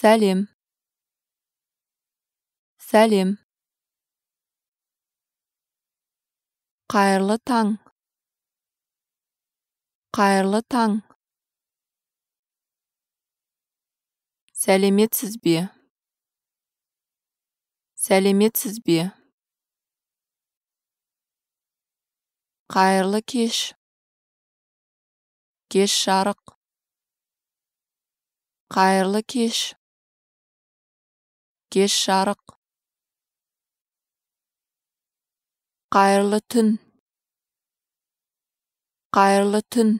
сәлем сәлем қайырлы таң қайырлы таң сәлеметсіз бе сәлеметсіз бе қайырлы кеш кеш жарық қайырлы кеш кеш жарық қайырлы түн қайырлы түн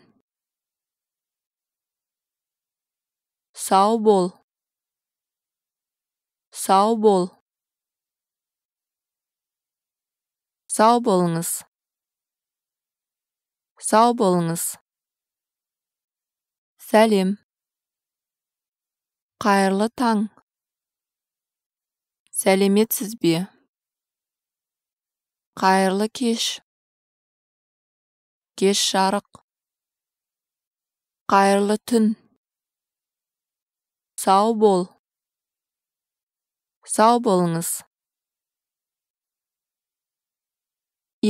сау бол сау бол сау болыңыз сау болыңыз сәлем қайырлы таң сәлеметсіз бе қайырлы кеш кеш жарық қайырлы түн сау бол сау болыңыз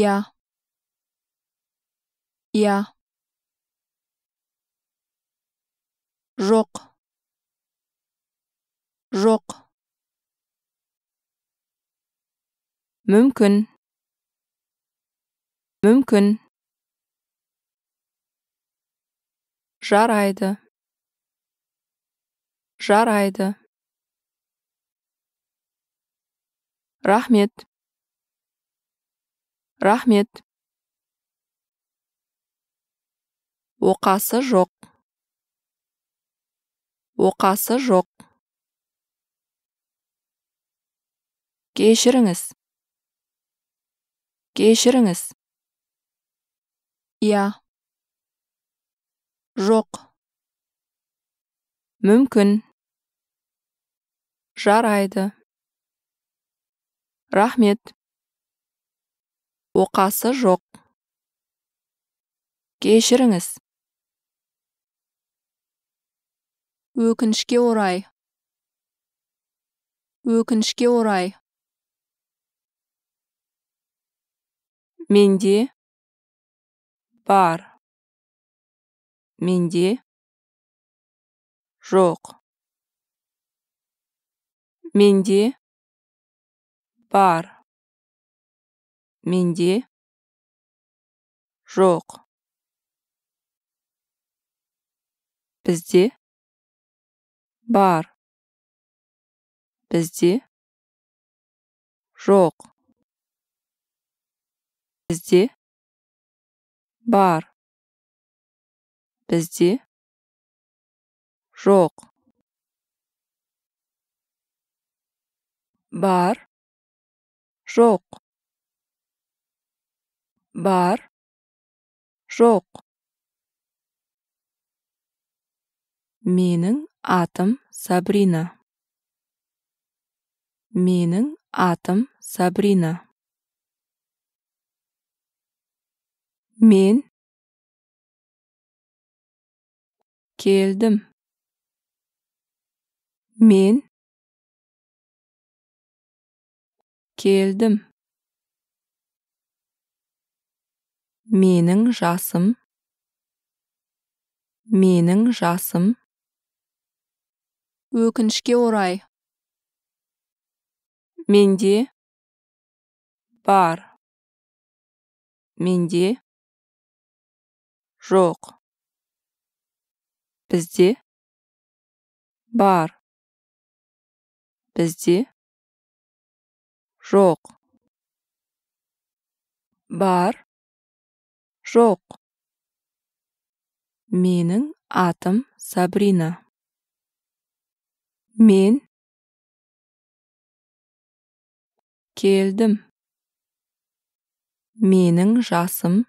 иә иә жоқ мүмкін мүмкін жарайды жарайды рахмет рахмет оқасы жоқ оқасы жоқ кешіріңіз кешіріңіз иә жоқ мүмкін жарайды рахмет оқасы жоқ кешіріңіз өкінішке орай өкінішке орай менде бар менде жоқ менде бар менде жоқ бізде бар бізде жоқ бізде бар бізде жоқ бар жоқ бар жоқ менің атым сабрина менің атым сабрина Мен келдім. Мен келдім. Менің жасым менің жасым өкінішке орай менде бар менде жоқ бізде бар бізде жоқ бар жоқ менің атым сабрина мен келдім менің жасым